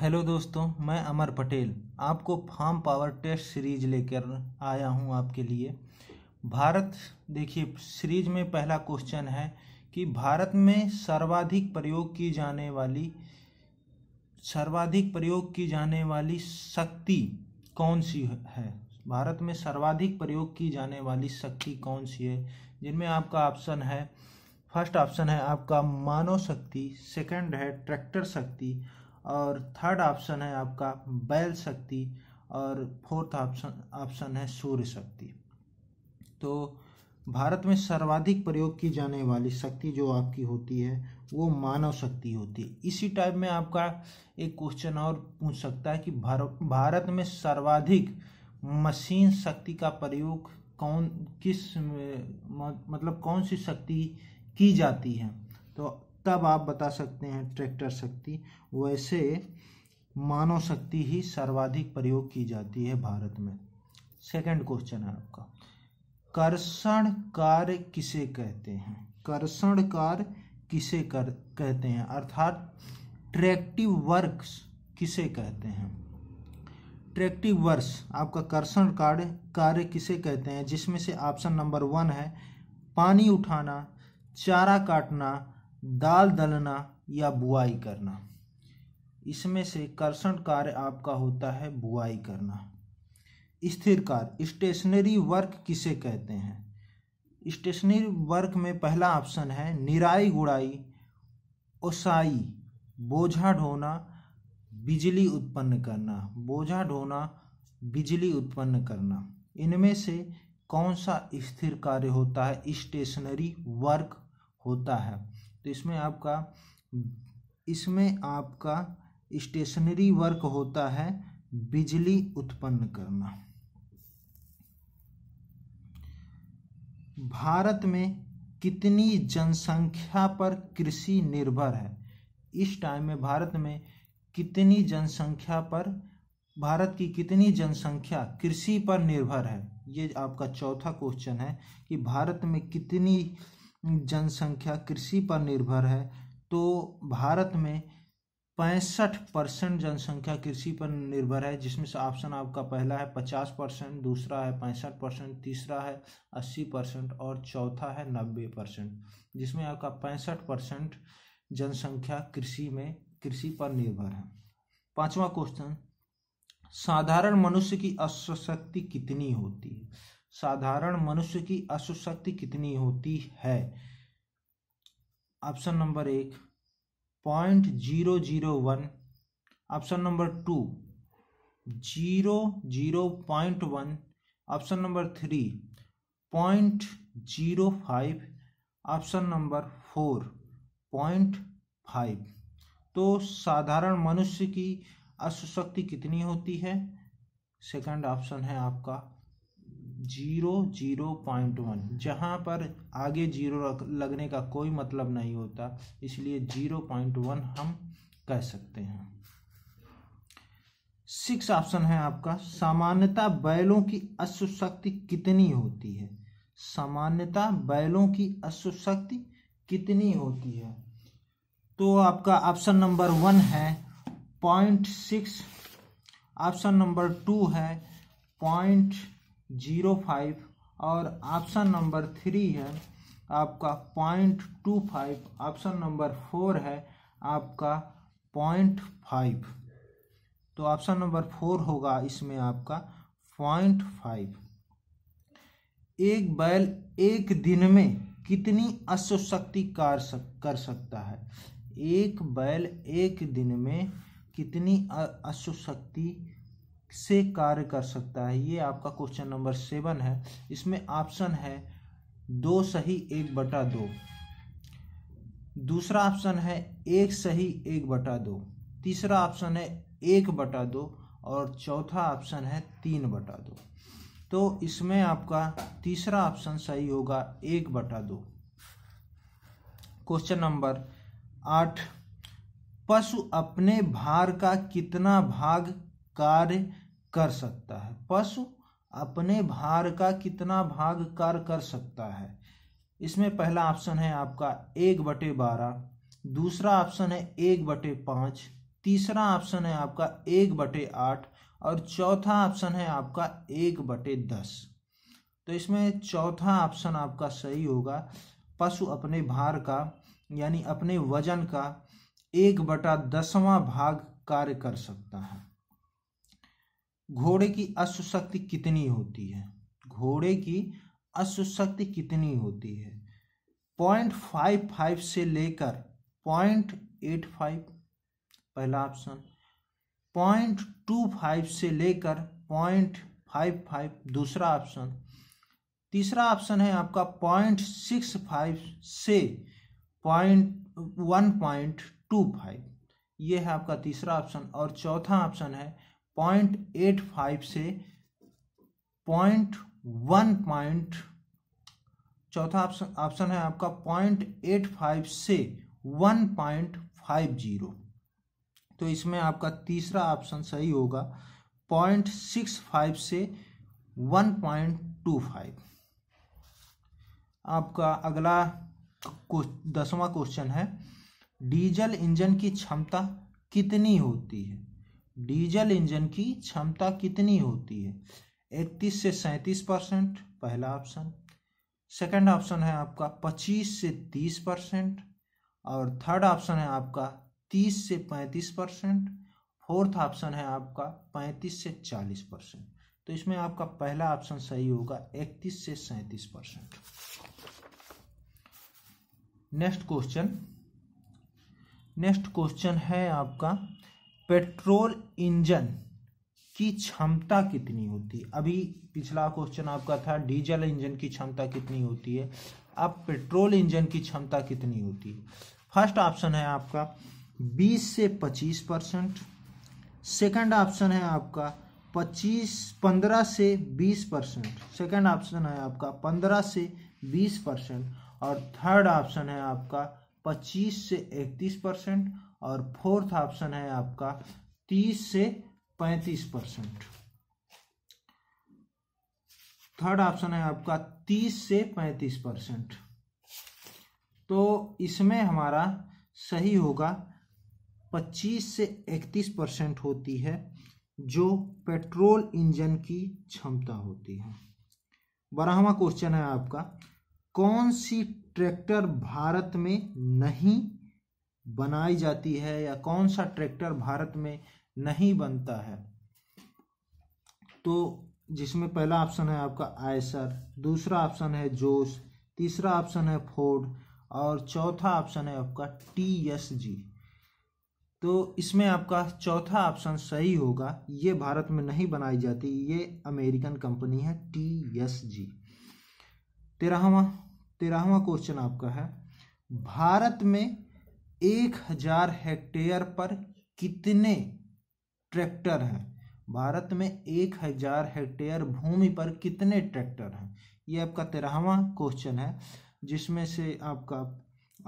hello दोस्तों मैं अमर पटेल आपको फार्म पावर टेस्ट सीरीज लेकर आया हूं आपके लिए भारत देखिए सीरीज में पहला क्वेश्चन है कि भारत में सर्वाधिक प्रयोग की जाने वाली सर्वाधिक प्रयोग की जाने वाली शक्ति कौन सी है भारत में सर्वाधिक प्रयोग की जाने वाली शक्ति कौन सी है जिनमें आपका ऑप्शन है फर्स्ट ऑप्शन है आपका मानव शक्ति सेकंड है ट्रैक्टर शक्ति और थर्ड ऑप्शन है आपका बैल शक्ति और फोर्थ ऑप्शन ऑप्शन है सूर्य शक्ति तो भारत में सर्वाधिक प्रयोग की जाने वाली शक्ति जो आपकी होती है वो मानव शक्ति होती है इसी टाइप में आपका एक क्वेश्चन और पूछ सकता है कि भारत में सर्वाधिक मशीन शक्ति का प्रयोग कौन किस मतलब कौन सी शक्ति की जाती है तो तब आप बता सकते हैं ट्रैक्टर शक्ति वैसे मानव शक्ति ही सर्वाधिक प्रयोग की जाती है भारत में सेकंड क्वेश्चन है आपका कर्षण कार्य किसे कहते हैं कर्षण कार्य किसे कर कहते हैं अर्थात ट्रैक्टिव वर्क्स किसे कहते हैं ट्रैक्टिव वर्स आपका कर्षण कार्य कार्य किसे कहते हैं जिसमें से ऑप्शन नंबर वन है पानी उठाना चारा काटना दाल दलना या बुआई करना इसमें से कर्षण कार्य आपका होता है बुआई करना स्थिर कार्य स्टेशनरी वर्क किसे कहते हैं स्टेशनरी वर्क में पहला ऑप्शन है निराई गुड़ाई ओसाई बोझा ढोना बिजली उत्पन्न करना बोझा ढोना बिजली उत्पन्न करना इनमें से कौन सा स्थिर कार्य होता है स्टेशनरी वर्क होता है तो इसमें आपका इसमें आपका स्टेशनरी वर्क होता है बिजली उत्पन्न करना भारत में कितनी जनसंख्या पर कृषि निर्भर है इस टाइम में भारत में कितनी जनसंख्या पर भारत की कितनी जनसंख्या कृषि पर निर्भर है ये आपका चौथा क्वेश्चन है कि भारत में कितनी जनसंख्या कृषि पर निर्भर है तो भारत में पैंसठ परसेंट जनसंख्या कृषि पर निर्भर है जिसमें से ऑप्शन आपका पहला है पचास परसेंट दूसरा है पैंसठ परसेंट तीसरा है अस्सी परसेंट और चौथा है नब्बे परसेंट जिसमें आपका पैंसठ परसेंट जनसंख्या कृषि में कृषि पर निर्भर है पांचवा क्वेश्चन साधारण मनुष्य की अश्वशक्ति कितनी होती है साधारण मनुष्य की अश्व शक्ति कितनी होती है ऑप्शन नंबर एक point zero zero one option number two zero zero point one option number three point zero five option number four point five तो साधारण मनुष्य की अश्व शक्ति कितनी होती है सेकंड ऑप्शन है आपका जीरो जीरो पॉइंट वन जहाँ पर आगे जीरो लगने का कोई मतलब नहीं होता इसलिए जीरो पॉइंट वन हम कह सकते हैं सिक्स ऑप्शन है आपका सामान्यता बैलों की अश्व शक्ति कितनी होती है सामान्यता बैलों की अश्व शक्ति कितनी होती है तो आपका ऑप्शन नंबर वन है point six option number two है पॉइंट जीरो फाइव और ऑप्शन नंबर थ्री है आपका point two five option number four है आपका पॉइंट फाइव तो ऑप्शन नंबर फोर होगा इसमें आपका पॉइंट फाइव एक बैल एक दिन में कितनी अश्वशक्ति कार सक, कर सकता है एक बैल एक दिन में कितनी अश्वशक्ति से कार्य कर सकता है ये आपका क्वेश्चन नंबर सेवन है इसमें ऑप्शन है दो सही एक बटा दो दूसरा ऑप्शन है एक सही एक बटा दो तीसरा ऑप्शन है एक बटा दो और चौथा ऑप्शन है तीन बटा दो तो इसमें आपका तीसरा ऑप्शन सही होगा एक बटा दो क्वेश्चन नंबर आठ पशु अपने भार का कितना भाग कार्य कर सकता है पशु अपने भार का कितना भाग कार्य कर सकता है इसमें पहला ऑप्शन है आपका एक बटे बारह दूसरा ऑप्शन है एक बटे पाँच तीसरा ऑप्शन है आपका एक बटे आठ और चौथा ऑप्शन है आपका एक बटे दस तो इसमें चौथा ऑप्शन आपका सही होगा पशु अपने भार का यानी अपने वजन का एक बटा दसवां भाग कार्य कर सकता है घोड़े की अश्व शक्ति कितनी होती है घोड़े की अश्व शक्ति कितनी होती है पॉइंट फाइव फाइव से लेकर पॉइंट एट फाइव पहला ऑप्शन पॉइंट टू फाइव से लेकर पॉइंट फाइव फाइव दूसरा ऑप्शन तीसरा ऑप्शन है आपका पॉइंट सिक्स फाइव से point one point two five ये है आपका तीसरा ऑप्शन और चौथा ऑप्शन है पॉइंट एट फाइव से पॉइंट वन पॉइंट चौथा ऑप्शन ऑप्शन है आपका पॉइंट एट फाइव से वन पॉइंट फाइव जीरो तो इसमें आपका तीसरा ऑप्शन सही होगा पॉइंट सिक्स फाइव से वन पॉइंट टू फाइव आपका अगला दसवां क्वेश्चन है डीजल इंजन की क्षमता कितनी होती है डीजल इंजन की क्षमता कितनी होती है इकतीस से सैंतीस परसेंट पहला ऑप्शन सेकंड ऑप्शन है आपका पच्चीस से तीस परसेंट और थर्ड ऑप्शन है आपका तीस से पैंतीस परसेंट फोर्थ ऑप्शन है आपका पैंतीस से चालीस परसेंट तो इसमें आपका पहला ऑप्शन सही होगा इकतीस से सैंतीस percent next question next question है आपका पेट्रोल इंजन की क्षमता कितनी होती है अभी पिछला क्वेश्चन आपका था डीजल इंजन की क्षमता कितनी होती है अब पेट्रोल इंजन की क्षमता कितनी होती है फर्स्ट ऑप्शन है आपका 20 से 25 परसेंट सेकेंड ऑप्शन है आपका 25 15 से 20 परसेंट सेकेंड ऑप्शन है आपका 15 से 20 परसेंट और थर्ड ऑप्शन है आपका 25 से 31 परसेंट और फोर्थ ऑप्शन है आपका तीस से पैंतीस परसेंट थर्ड ऑप्शन है आपका तीस से पैंतीस परसेंट तो इसमें हमारा सही होगा पच्चीस से इकतीस परसेंट होती है जो पेट्रोल इंजन की क्षमता होती है बारहवा क्वेश्चन है आपका कौन सी ट्रैक्टर भारत में नहीं बनाई जाती है या कौन सा ट्रैक्टर भारत में नहीं बनता है तो जिसमें पहला ऑप्शन है आपका आयसर दूसरा ऑप्शन है जोश तीसरा ऑप्शन है फोर्ड और चौथा ऑप्शन है आपका टी एस जी तो इसमें आपका चौथा ऑप्शन सही होगा ये भारत में नहीं बनाई जाती ये अमेरिकन कंपनी है टी एस जी तेरहवा तेरहवा क्वेश्चन आपका है भारत में एक हजार हेक्टेयर पर कितने ट्रैक्टर हैं भारत में एक हजार हेक्टेयर भूमि पर कितने ट्रैक्टर हैं ये आपका तेरहवा क्वेश्चन है जिसमें से आपका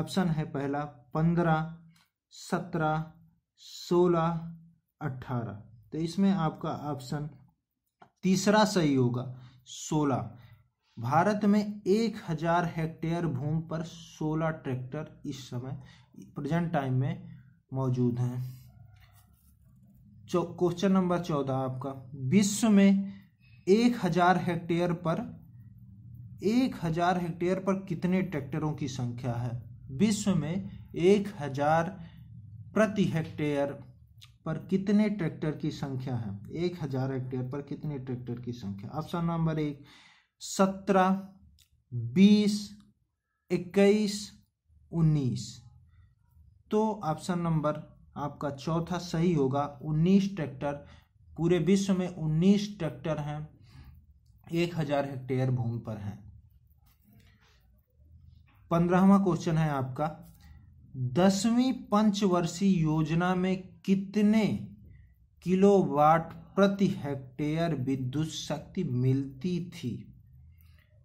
ऑप्शन है पहला पंद्रह सत्रह सोलह अट्ठारह तो इसमें आपका ऑप्शन तीसरा सही होगा सोलह भारत में एक हजार हेक्टेयर भूमि पर सोलह ट्रैक्टर इस समय प्रेजेंट टाइम में मौजूद हैं क्वेश्चन नंबर चौदह आपका विश्व में एक हजार हेक्टेयर पर एक हजार हेक्टेयर पर कितने ट्रैक्टरों की संख्या है विश्व में एक हजार प्रति हेक्टेयर पर कितने ट्रैक्टर की संख्या है एक हजार हेक्टेयर पर कितने ट्रैक्टर की संख्या ऑप्शन नंबर एक सत्रह बीस इक्कीस उन्नीस तो ऑप्शन नंबर आपका चौथा सही होगा 19 ट्रैक्टर पूरे विश्व में 19 ट्रैक्टर हैं एक हजार हेक्टेयर भूमि पर हैं पंद्रहवा क्वेश्चन है आपका दसवीं पंचवर्षीय योजना में कितने किलोवाट प्रति हेक्टेयर विद्युत शक्ति मिलती थी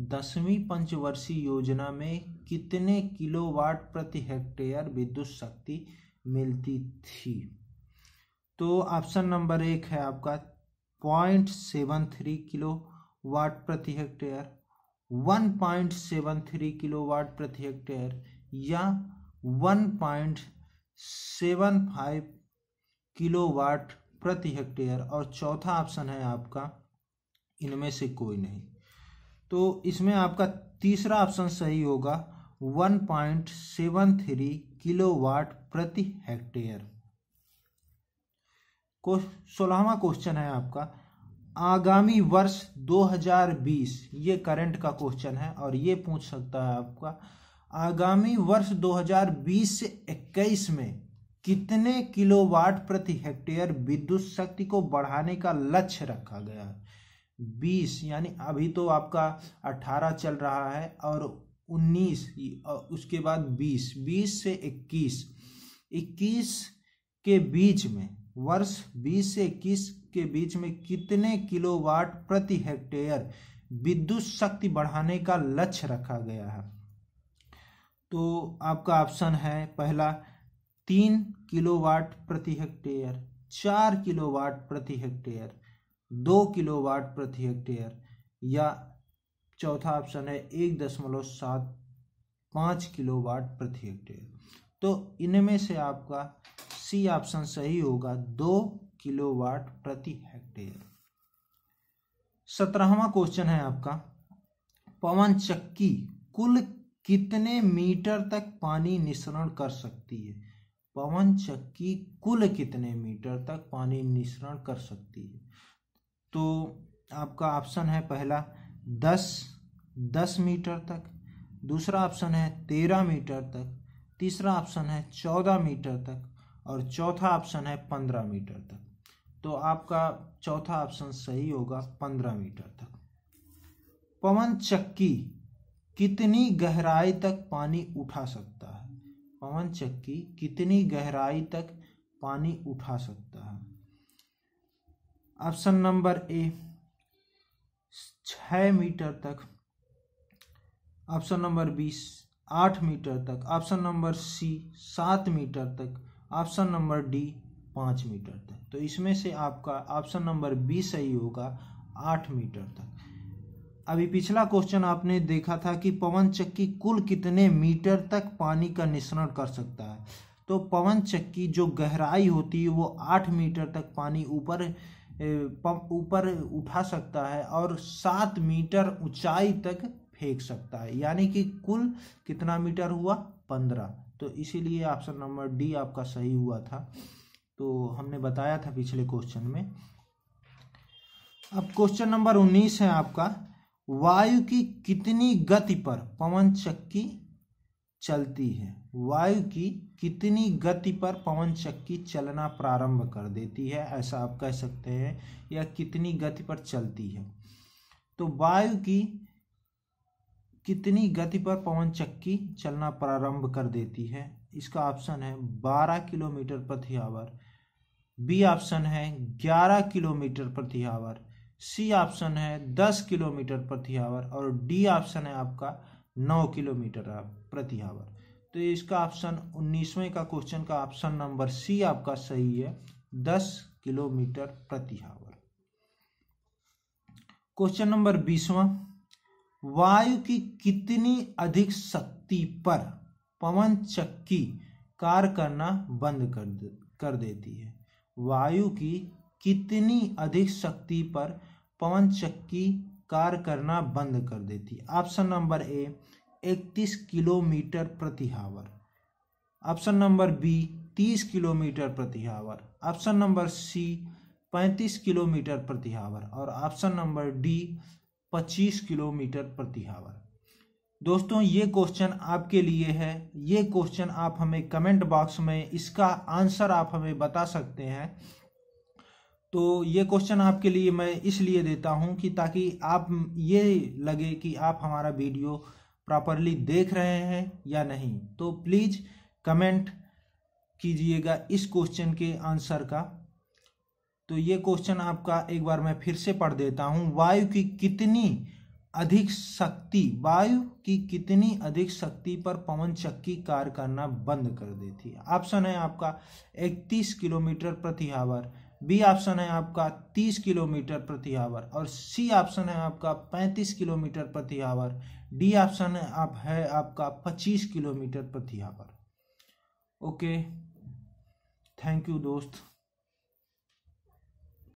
दसवीं पंचवर्षीय योजना में कितने किलोवाट प्रति हेक्टेयर विद्युत शक्ति मिलती थी तो ऑप्शन नंबर एक है आपका point seven three kilowatt प्रति hectare one point seven three kilowatt प्रति हेक्टेयर या one point seven five kilowatt प्रति हेक्टेयर और चौथा ऑप्शन है आपका इनमें से कोई नहीं तो इसमें आपका तीसरा ऑप्शन सही होगा 1.73 किलोवाट प्रति हेक्टेयर सोलहवा क्वेश्चन है आपका आगामी वर्ष 2020 ये करंट का क्वेश्चन है और ये पूछ सकता है आपका आगामी वर्ष 2020 से 21 में कितने किलोवाट प्रति हेक्टेयर विद्युत शक्ति को बढ़ाने का लक्ष्य रखा गया है बीस यानी अभी तो आपका अट्ठारह चल रहा है और उन्नीस उसके बाद बीस बीस से इक्कीस इक्कीस के बीच में वर्ष बीस से इक्कीस के बीच में कितने किलोवाट प्रति हेक्टेयर विद्युत शक्ति बढ़ाने का लक्ष्य रखा गया है तो आपका ऑप्शन है पहला तीन किलोवाट प्रति हेक्टेयर चार किलोवाट प्रति हेक्टेयर दो किलोवाट प्रति हेक्टेयर या चौथा ऑप्शन है एक दशमलव सात पाँच किलोवाट प्रति हेक्टेयर तो इनमें से आपका सी ऑप्शन सही होगा दो किलोवाट प्रति हेक्टेयर सत्रहवा क्वेश्चन है आपका पवन चक्की कुल कितने मीटर तक पानी निश्रण कर सकती है पवन चक्की कुल कितने मीटर तक पानी निश्रण कर सकती है तो आपका ऑप्शन है पहला दस दस मीटर तक दूसरा ऑप्शन है तेरह मीटर तक तीसरा ऑप्शन है चौदह मीटर तक और चौथा ऑप्शन है पंद्रह मीटर तक तो आपका चौथा ऑप्शन सही होगा पंद्रह मीटर तक पवन चक्की कितनी गहराई तक पानी उठा सकता है पवन चक्की कितनी गहराई तक पानी उठा सकता है ऑप्शन नंबर ए छ मीटर तक ऑप्शन नंबर बी आठ मीटर तक ऑप्शन नंबर सी सात मीटर तक ऑप्शन नंबर डी पाँच मीटर तक तो इसमें से आपका ऑप्शन नंबर बी सही होगा आठ मीटर तक अभी पिछला क्वेश्चन आपने देखा था कि पवन चक्की कुल कितने मीटर तक पानी का निश्रण कर सकता है तो पवन चक्की जो गहराई होती है वो आठ मीटर तक पानी ऊपर ऊपर उठा सकता है और सात मीटर ऊंचाई तक फेंक सकता है यानी कि कुल कितना मीटर हुआ पंद्रह तो इसीलिए ऑप्शन नंबर डी आपका सही हुआ था तो हमने बताया था पिछले क्वेश्चन में अब क्वेश्चन नंबर उन्नीस है आपका वायु की कितनी गति पर पवन चक्की चलती है वायु की कितनी गति पर पवन चक्की चलना प्रारंभ कर देती है ऐसा आप कह सकते हैं या कितनी गति पर चलती है तो वायु की कितनी गति पर पवन चक्की चलना प्रारंभ कर देती है इसका ऑप्शन है 12 किलोमीटर प्रति आवर बी ऑप्शन है 11 किलोमीटर प्रति आवर सी ऑप्शन है 10 किलोमीटर प्रति आवर और डी ऑप्शन है आपका 9 किलोमीटर प्रति आवर तो इसका ऑप्शन उन्नीसवें का क्वेश्चन का ऑप्शन नंबर सी आपका सही है दस किलोमीटर प्रति आवर क्वेश्चन नंबर बीसवा वायु की कितनी अधिक शक्ति पर पवन चक्की कार्य करना बंद कर दे, कर देती है वायु की कितनी अधिक शक्ति पर पवन चक्की कार्य करना बंद कर देती है ऑप्शन नंबर ए इकतीस किलोमीटर प्रति हावर ऑप्शन नंबर बी तीस किलोमीटर प्रति हावर ऑप्शन नंबर सी पैंतीस किलोमीटर प्रति हावर और ऑप्शन नंबर डी पच्चीस किलोमीटर प्रति हावर दोस्तों ये क्वेश्चन आपके लिए है ये क्वेश्चन आप हमें कमेंट बॉक्स में इसका आंसर आप हमें बता सकते हैं तो ये क्वेश्चन आपके लिए मैं इसलिए देता हूँ कि ताकि आप ये लगे कि आप हमारा वीडियो प्रॉपरली देख रहे हैं या नहीं तो प्लीज़ कमेंट कीजिएगा इस क्वेश्चन के आंसर का तो ये क्वेश्चन आपका एक बार मैं फिर से पढ़ देता हूँ वायु की कितनी अधिक शक्ति वायु की कितनी अधिक शक्ति पर पवन चक्की कार्य करना बंद कर देती है ऑप्शन है आपका 31 किलोमीटर प्रति आवर बी ऑप्शन है आपका 30 किलोमीटर प्रति आवर और सी ऑप्शन है आपका 35 किलोमीटर प्रति आवर डी ऑप्शन आप है आपका पच्चीस किलोमीटर प्रति आवर ओके थैंक यू दोस्त